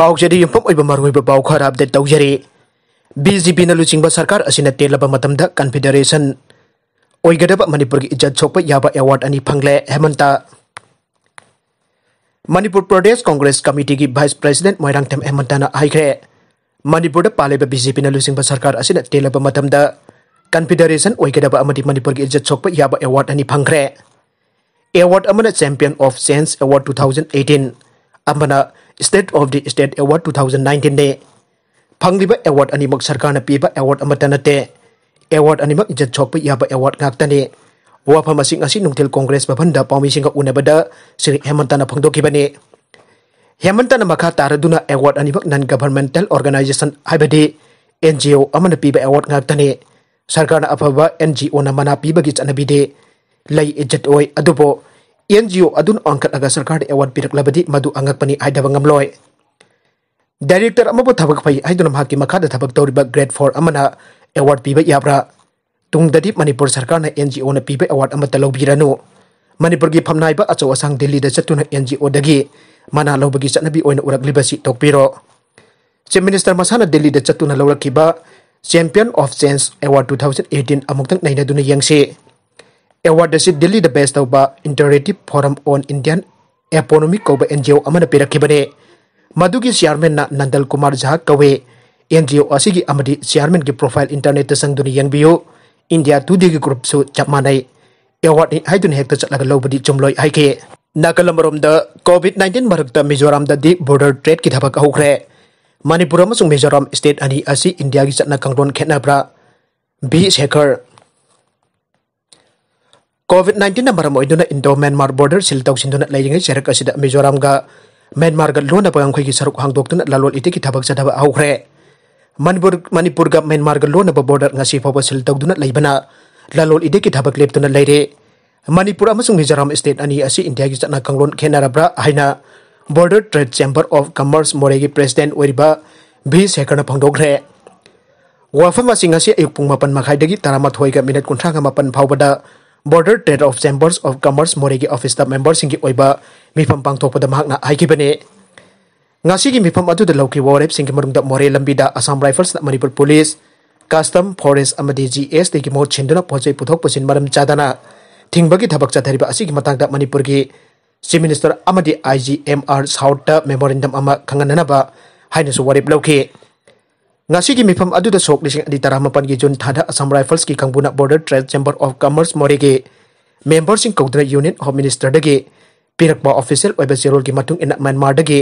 पाजरी पा खर update तौजरी BJP लुचिंग सरकार तेलब्बा कन्फीडरेशन मणिपुर की इज्जत सौप एवार्ड अनी फंगले हेमंत मणिपुर प्रदेश कांग्रेस कमीटी की भाई प्रेसीडेंट मैरंगम हेमंत मणिपुर पाले बीजेपी लुचिंग सरकार तेलब्बा कन्फीडरेशन मणिपुर की इज्जत सौप एवार्ड अनी फंग्रे award champion of change award two thousand eighteen state of the state award two thousand ꯅꯥꯏꯟꯇꯤꯟꯅꯤ ꯐꯪꯂꯤꯕ ꯑꯦꯋꯥꯔꯗ ꯑꯅꯤꯃꯛ ꯁꯔꯀꯥꯔꯅ ꯄꯤꯕ ꯑꯦꯋꯥꯔꯗ ꯑꯃꯠꯇ ꯅꯠꯇꯦ ꯑꯦꯋꯥꯔꯗ ꯑꯅꯤꯃꯛ ꯏꯖꯠ ꯁꯣꯛꯄ ꯌꯥꯕ ꯑꯦꯋꯥꯔꯗ ꯉꯥꯛꯇꯅꯤ ꯋꯥꯐꯝ ꯑꯁꯤ ꯉꯁꯤ ꯅꯨꯡꯊꯤꯜ ꯀꯣꯡꯒ꯭ꯔꯦꯁ ꯃꯐꯝꯗ ꯄꯥꯎꯃꯤꯁꯤꯡꯒ ꯎꯅꯕꯗ ꯁ꯭ꯔꯤ ꯍꯦꯃꯟꯇꯅ ꯐꯣꯡꯗꯣꯛꯈꯤꯕꯅꯤ ꯍꯦꯃꯟꯇꯅ ꯃꯈꯥ ꯇꯥꯔꯗꯨꯅ ꯑꯦꯋꯥꯔꯗ ꯑꯅꯤꯃꯛ ꯅꯟ ꯒꯚꯔꯟꯃꯦꯟꯇꯦꯜ ꯑꯣꯔꯒꯅꯥꯏꯖꯦꯁꯟ ꯍꯥꯏꯕꯗꯤ ꯑꯦꯟ ꯖꯤ ꯑꯣ ꯑꯃꯅ ꯄꯤꯕ ꯑꯦꯋꯥꯔꯗ ꯉꯥꯛꯇꯅꯤ ꯁꯔꯀꯥꯔꯅ ꯑꯐꯕ ꯑꯦꯟ ꯖꯤ ꯑꯣꯅ ꯃꯅꯥ ꯄꯤꯕꯒꯤ ꯆꯠꯅꯕꯤꯗꯤ ꯂꯩ ꯏꯖꯠ ꯑꯣꯏ ꯑꯗꯨꯕꯨ एन जी ओ अदुन अंखटग सरकार एवार्ड पीरक्लबदी मधु अंगपनी हाइदब गमलोय डायरेक्टर अमबो थबक फै हाइदुन माकी मखाद थबक तौरिब ग्रेड 4 अमना एवार्ड पीब याब्रा तुंगददि मणिपुर सरकार ने एन जी ओ ने पीब एवार्ड अमत लौबिरनु मणिपुर की फमनाइब अचौ असंग दिल्ली द चतुन एन जी ओ दगी मना लौबगी चनबी ओइन उरकलिबसी तोकपिरो चीफ मिनिस्टर मसाना दिल्ली द चतुन लौरकिबा चैंपियन ऑफ चेंज एवार्ड 2018 अमुक्तन नैनदुन यंगसे award asi delhi the best tauba interactive forum on indian economic koba ngo amana pirakibane madugi chairman na nandal kumar jha kawe ngo asigi amadi chairman ki profile internet ta sangduni yangbiyo india today ki group su chapmanai award ni haidun hekta chatlaga lobadi chumloi haike नाकलमरोम COVID nineteen मरक्त Mizoram border trade की थबक हौरे Manipur Mizoram state अनी India की चटना कंगलोन खेनब्रा B Shekhar COVID-19 na maram oiduna Indo-Myanmar border sil tawsin duna layinga serak asida Mizoram ga Myanmar ga lona pagang khoi ki saruk hang dok tuna lalol ite ki thabak sa au khre Manipur Manipur ga Myanmar ga lona ba border ngasi phawa sil taw duna laibana lalol ite ki thabak lep tuna laire Manipur amasung Mizoram state ani asi India gi chana kanglon khenarabra haina border trade chamber of commerce moregi president Oriba bi sekarna phangdok re wafam asing ngasih ayuk pung mapan makhai dagi taramat ga minat kunthanga mapan phawbada border trade of chambers of commerce moregi office ta members singi oiba mifam pangthok da mahakna haikibane ngasi gi mifam adu da loki warep singi marung da more lambi da assam rifles na manipur police custom forest amadi gs de gi mo chinduna pojai puthok pusin maram chadana thingba gi thabak chathari ba asigi matang da manipur gi chief minister amadi igmr south ta memorandum ama khanganana ba hainasu warep loki ngasi ki mifam adu da sok lising adi tara mapan gi jun thada assam rifles ki kangbuna border trade chamber of commerce morege members in kaudra union of minister dagi pirakba official oiba serol gi matung ina myanmar dagi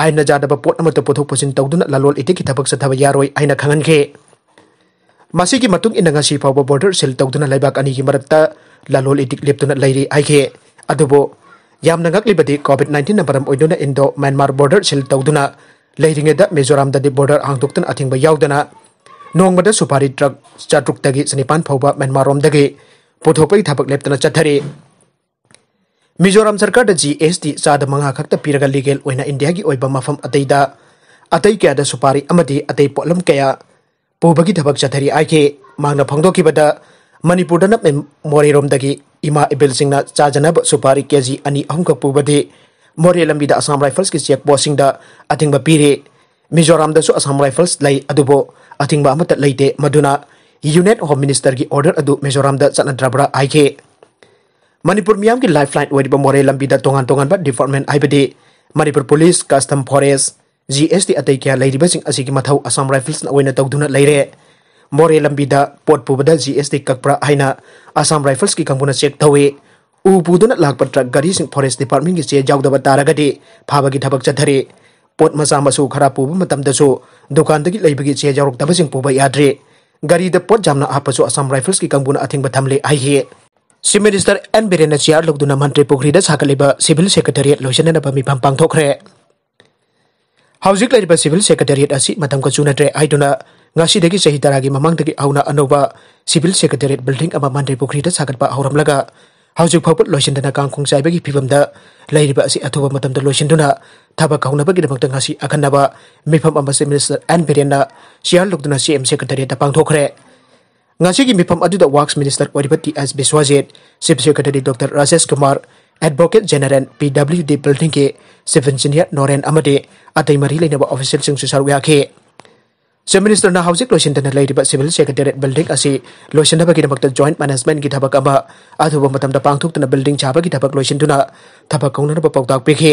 aina ba pot amata pothok posin tawduna lalol ite ki thabak sa thaba yaroi aina khangan ge masi ki matung ina ngasi pawba border sel tawduna laibak ani gi marakta lalol itik leptuna lairi aige adubo yam nangak libadi covid 19 na param oiduna indo myanmar border sel tawduna लेरीगेद Mizoram border हांगदोक्तन अथिंग यादना नोंगद सुपारी truck चातुक सनीपान फौब म्यांमारोम पुथोपई थपक लेपना चथरी Mizoram सरकार G S T चाद मंगा खत पीरग legal India की मफम अतद अत क्या सुपारी अत पोलम क्या पुबी थपक चथरी आखे मांग फोंदोबद मनपुर मोरेरोम इमा इबिल चाजनब सुपारी केजी अनी अहम पुबदी ꯃꯣꯔꯦ ꯂꯝꯕꯤꯗ ꯑꯁꯥꯝ ꯔꯥꯏꯐꯜꯁꯀꯤ ꯆꯦꯛ ꯄꯣꯁꯁꯤꯡꯗ ꯑꯊꯤꯡꯕ ꯄꯤꯔꯤ ꯃꯤꯖꯣꯔꯥꯝꯗꯁꯨ ꯑꯁꯥꯝ ꯔꯥꯏꯐꯜꯁ ꯂꯩ ꯑꯗꯨꯕꯨ ꯑꯊꯤꯡꯕ ꯑꯃꯠꯇ ꯂꯩꯇꯦ ꯃꯗꯨꯅ ꯌꯨꯅꯤꯠ ꯍꯣꯝ ꯃꯤꯅꯤꯁꯇꯔꯒꯤ ꯑꯣꯔꯗꯔ ꯑꯗꯨ ꯃꯤꯖꯣꯔꯥꯝꯗ ꯆꯠꯅꯗ꯭ꯔꯕ꯭ꯔꯥ ꯍꯥꯏꯈꯤ ꯃꯅꯤꯄꯨꯔ ꯃꯤꯌꯥꯝꯒꯤ ꯂꯥꯏꯐ ꯂꯥꯏꯟ ꯑꯣꯏꯔꯤꯕ ꯃꯣꯔꯦ ꯂꯝꯕꯤꯗ ꯇꯣꯉꯥꯟ ꯇꯣꯉꯥꯟꯕ ꯗꯤꯄꯥꯔꯠꯃꯦꯟ ꯍꯥꯏꯕꯗꯤ Manipur police custom forest G S T ꯑꯇꯩ ꯀꯌꯥ ꯂꯩꯔꯤꯕꯁꯤꯡ ꯑꯁꯤꯒꯤ ꯃꯊꯧ ꯑꯁꯥꯝ ꯔꯥꯏꯐꯜꯁꯅ ꯑꯣꯏꯅ ꯇꯧꯗꯨꯅ ꯂꯩꯔꯦ ꯃꯣꯔꯦ ꯂꯝꯕꯤꯗ ꯄꯣꯠ ꯄꯨꯕꯗ ꯖꯤ ꯑꯦꯁ ꯇꯤ ꯀꯛꯄ꯭ꯔꯥ ꯍꯥꯏꯅ ꯑꯁꯥꯝ ꯔꯥꯏꯐꯜꯁꯀꯤ ꯀꯥꯡꯕꯨꯅ ꯆꯦꯛ ꯇꯧꯏ उपुदन लाग गरी फॉरेस्ट डिपार्टमेंट की चे जाऊद तागे फाब की धब चरी पोट मचा खरा पुबू दुकान की चे जाऊब पुब याद्रे गरीद पोट जामना आपचु असम राइफल्स की कंबू अथिब थमले आई chief minister N Biren chair लुगदन मंत्री पुखरी सागल्ब सिविल सेक्रेटरीट लोजनब पाथोरे हाउजिब सिविल सेक्रेटरीट अचू नद्रे आई की चाह तरह की ममंग अनौब civil secretariat building Mantripukhri सागप हौरमगा Hauzuk pabut lotion dana kangkung saya bagi pipam da. Lahir ba si atau pematam da lotion duna. Tapa kau nabagi dapat akan naba. Mipam ambasir minister and perian da. Siar lok duna si MC sekretari dapat thokre. Ngasih mipam adu tak works minister waribat di as beswajet. Si sekretari Dr. Rajesh Kumar. Advocate General PWD Building ke Seven Senior Noren Amade. atau mari lain nabo official sing susar wiyakhe. Chief ꯃꯤꯅꯤꯁꯇꯔꯅ ꯍꯧꯖꯤꯛ ꯂꯣꯏꯁꯤꯟꯗꯅ ꯂꯩꯔꯤꯕ civil secretariat building ꯑꯁꯤ ꯂꯣꯏꯁꯤꯟꯅꯕꯒꯤꯗꯃꯛꯇ joint ꯃꯦꯅꯦꯖꯃꯦꯟꯠꯒꯤ ꯊꯕꯛ ꯑꯃ ꯑꯊꯨꯕ ꯃꯇꯝꯗ ꯄꯥꯡꯊꯣꯛꯇꯨꯅ ꯕꯤꯜꯗꯤꯡ ꯁꯥꯕꯒꯤ ꯊꯕꯛ ꯂꯣꯏꯁꯤꯟꯗꯨꯅ ꯊꯕꯛ ꯀꯧꯅꯅꯕ ꯄꯥꯎꯇꯥꯛ ꯄꯤꯈꯤ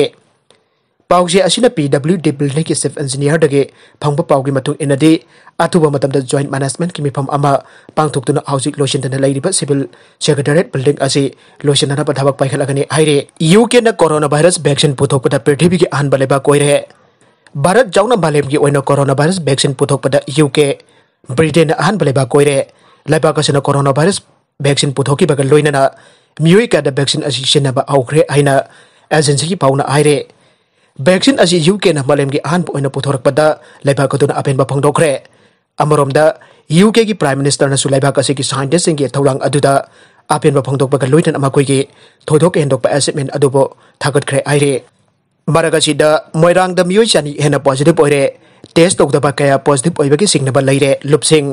ꯄꯥꯎꯁꯦ ꯑꯁꯤꯅ ꯄꯤ ꯗꯕ꯭ꯂꯤꯎ ꯗꯤ ꯕꯤꯜꯗꯤꯡꯒꯤ ꯆꯤꯞ ꯏꯟꯖꯤꯅꯤꯌꯔꯗꯒꯤ ꯐꯪꯕ ꯄꯥꯎꯒꯤ ꯃꯇꯨꯡ ꯏꯟꯅꯗꯤ ꯑꯊꯨꯕ ꯃꯇꯝꯗ ꯖꯣꯏꯟꯠ ꯃꯦꯅꯦꯖꯃꯦꯟꯠꯀꯤ ꯃꯤꯐꯝ ꯑꯃ ꯄꯥꯡꯊꯣꯛꯇꯨꯅ ꯍꯧꯖꯤꯛ ꯂꯣꯏꯁꯤꯟꯗꯅ ꯂꯩꯔꯤꯕ ꯁꯤꯚꯤꯜ ꯁꯦꯀ꯭ꯔꯦꯇꯔꯤꯌꯦꯠ ꯕꯤꯜꯗꯤꯡ ꯑꯁꯤ ꯂꯣꯏꯁꯤꯟꯅꯅꯕ ꯊꯕꯛ ꯄꯥꯏꯈꯠꯂꯒꯅꯤ ꯍꯥꯏꯔꯤ ꯌꯨ ꯀꯦꯅ ꯀꯣꯔꯣꯅꯥ ꯚꯥꯏꯔꯁ ꯚꯦꯛꯁꯤꯟ ꯄꯨꯊꯣꯛꯄꯗ ꯄ꯭ꯔꯤꯊꯤꯕꯤꯒꯤ ꯑꯍꯥꯟꯕ ꯂꯩꯕꯥꯛ ꯑꯣꯏꯔꯦ भारत जाउना मालेम की कोरोना वायरस वैक्सीन पुथोक यूके ब्रिटेन अहम लेबा कोइरे लेबा कसनो कोरोना वायरस वैक्सीन पुथोकी बगल लोइना मियुई का वैक्सीन असि सेनबा आउग्रे एजेंसी की पाना आइरे वैक्सीन असि यूके न मालेम की अहम ओइनो पुथोरक पद लेबा कतुना अपेनबा फोंदोखरे अमरोमदा यूके की प्राइम मिनिस्टर ने सुलाइबा की साइंटिस्ट के थौलांग अदुदा अपेनबा फोंदोक बगल लोइना अमा कोइगे थोदोक थागत खरे Baragazida Moirangda mioi chani hena positive oire test tok daba kaya positive oiba ki singnaba leire lupsing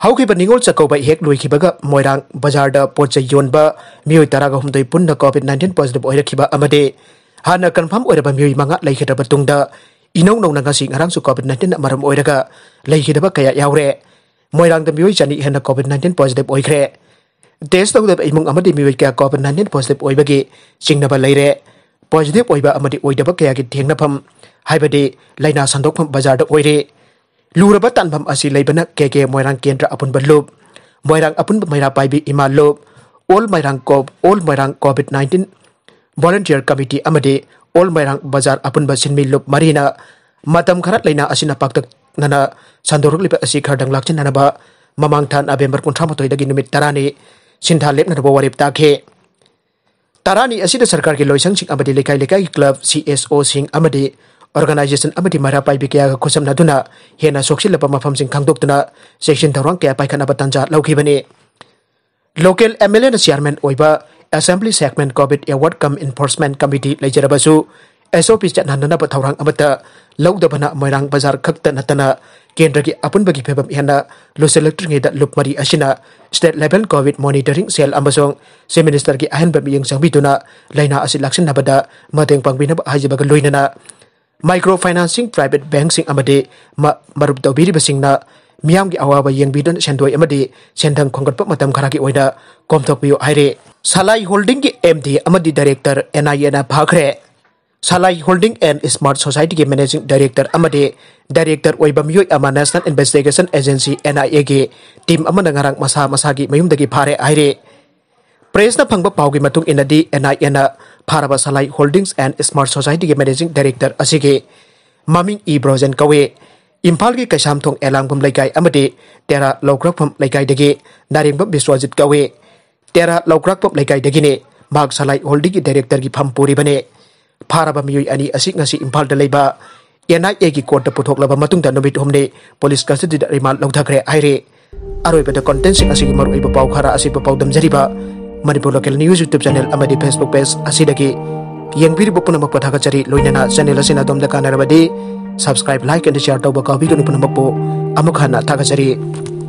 hauki baningol chakau ba hek loi khibaga Moirang bazar da pocha yonba mioi taraga humdoi punna covid 19 positive oire khiba amade hana confirm oire ba mioi manga lai khida batungda inong nong nanga sing arang su covid 19 maram oire ga lai khida ba kaya yaure Moirangda mioi chani hena covid 19 positive oikre test tok daba imung amade mioi kaya covid 19 positive oiba gi singnaba leire ꯄꯣꯖꯤꯇꯤꯕ ꯑꯣꯏꯕ ꯑꯃꯗꯤ ꯑꯣꯏꯗꯕ ꯀꯌꯥꯒꯤ ꯊꯦꯡꯅꯐꯝ ꯍꯥꯏꯕꯗꯤ ꯂꯥꯏꯅꯥ ꯁꯟꯗꯣꯛꯐꯝ ꯕꯖꯥꯔꯗ ꯑꯣꯏꯔꯦ ꯂꯨꯔꯕ ꯇꯥꯟꯐꯝ ꯑꯁꯤ ꯂꯩꯕꯅ ꯀꯦ ꯀꯦ ꯃꯣꯏꯔꯥꯡ ꯀꯦꯟꯗ꯭ꯔ ꯑꯄꯨꯟꯕ ꯂꯨꯞ ꯃꯣꯏꯔꯥꯡ ꯑꯄꯨꯟꯕ ꯃꯩꯔꯥ ꯄꯥꯏꯕꯤ ꯏꯃꯥ ꯂꯨꯞ ꯑꯣꯜ ꯃꯣꯏꯔꯥꯡ ꯀꯣꯞ all Moirang COVID nineteen volunteer committee ꯑꯃꯗꯤ ꯑꯣꯜ ꯃꯣꯏꯔꯥꯡ ꯕꯖꯥꯔ ꯑꯄꯨꯟꯕ ꯁꯤꯟꯃꯤ ꯂꯨꯞ ꯃꯔꯤꯅ ꯃꯇꯝ ꯈꯔ ꯂꯩꯅ ꯑꯁꯤꯅ ꯄꯥꯛꯇꯛꯅꯅ ꯁꯟꯗꯣꯔꯛꯂꯤꯕ ꯑꯁꯤ ꯈꯔꯗꯪ ꯂꯥꯛꯆꯤꯟꯅꯅꯕ ꯃꯃꯥꯡ ꯊꯥ ꯅꯕꯦꯝꯕꯔ ꯀꯨꯟꯊ꯭ꯔꯥꯃꯥꯊꯣꯏꯗꯒꯤ ꯅꯨꯃꯤꯠ ꯇꯔꯥꯅꯤ ꯁꯤꯟꯊꯥ ꯂꯦꯞꯅꯔꯕ ꯋꯥꯔꯦꯞ ꯇꯥꯈꯤ तारानी असिद सरकार की लोसंग अमदी लेकाई लेकाई क्लब सीएसओ सिंह अमदी ऑर्गेनाइजेशन अमदी मरा पाइबे क्या खुसमनादुना हेना सोक्सिलब मफमसिंग खांगदोक्तुना सेक्शन थौरांग क्या पाइखनाबा तंजा लौखिबने लोकल एमएलए चेयरमैन ओइबा assembly segment Covid award cum enforcement committee लेजरबसु एसओपी चटनाननाबा थौरांग अमता लौदबना मोइरांग बाजार खक्त नतना केंद्र की अपुनब की फेब हेन लुसलक्ट्रीद लुपमरी मरी state level Covid monitoring cell से मिनिस्टर की अहम मियंग चंगीना लेना लाक्षनबद मतें पाबीब हाजबग लोनना माइक्रो फाइनेंसिंग प्राइवेट बैंक मरुप तौबीबना मियाम की अवाब यंगबीदन सेंदोय अमदि सेंदं खोंगटप मतम खरा की ओइदा कोमथोक पियो हाइरे सलाई होल्डिंग की एमडी अमदि डायरेक्टर एनआईए ना भाखरे ꯁꯂꯥꯏ ꯍꯣꯜꯗꯤꯡ ꯑꯦꯟ ꯏꯁꯃꯥꯔꯠ ꯁꯣꯁꯥꯏꯇꯤꯒꯤ ꯃꯦꯅꯦꯖꯤꯡ ꯗꯥꯏꯔꯦꯛꯇꯔ ꯑꯃꯗꯤ ꯗꯥꯏꯔꯦꯛꯇꯔ ꯑꯣꯏꯕ ꯃꯤꯑꯣꯏ ꯑꯃ national investigation agency N I ꯑꯦꯒꯤ ꯇꯤꯝ ꯑꯃꯅ ꯉꯔꯥꯡ ꯃꯁꯥ ꯃꯁꯥꯒꯤ ꯃꯌꯨꯝꯗꯒꯤ ꯐꯥꯔꯦ ꯍꯥꯏꯔꯦ प्रेसना फंग पाव की मतुंग इनदी एनआईएन फारब Salai holdings and smart society के मैनेजिंग डायरेक्टर असिगे मामिंग ई ब्रोजन कौए इम्फाल की कैसामथों एलांगम लेकाय अमदी तेरा लौक्रकफम लेकायदगी नारिंगम विश्वजित कौए तेरा लौक्रकफम लेकायदगिने भाग सलाई होल्डिंग की डायरेक्टर की फम पूरी बने Para miyoi ani asik ngasih impal da leiba yana yegi court da putok matung da nobit homne police custody da remand long thakre aire pada content sing asik maru iba pau asik pau dam jari ba manipur local news youtube channel amadi facebook asik dagi yang biri bopun amak pada kacari loina channel asik na dom subscribe like and share tau ba kau bikin upun amak bo amak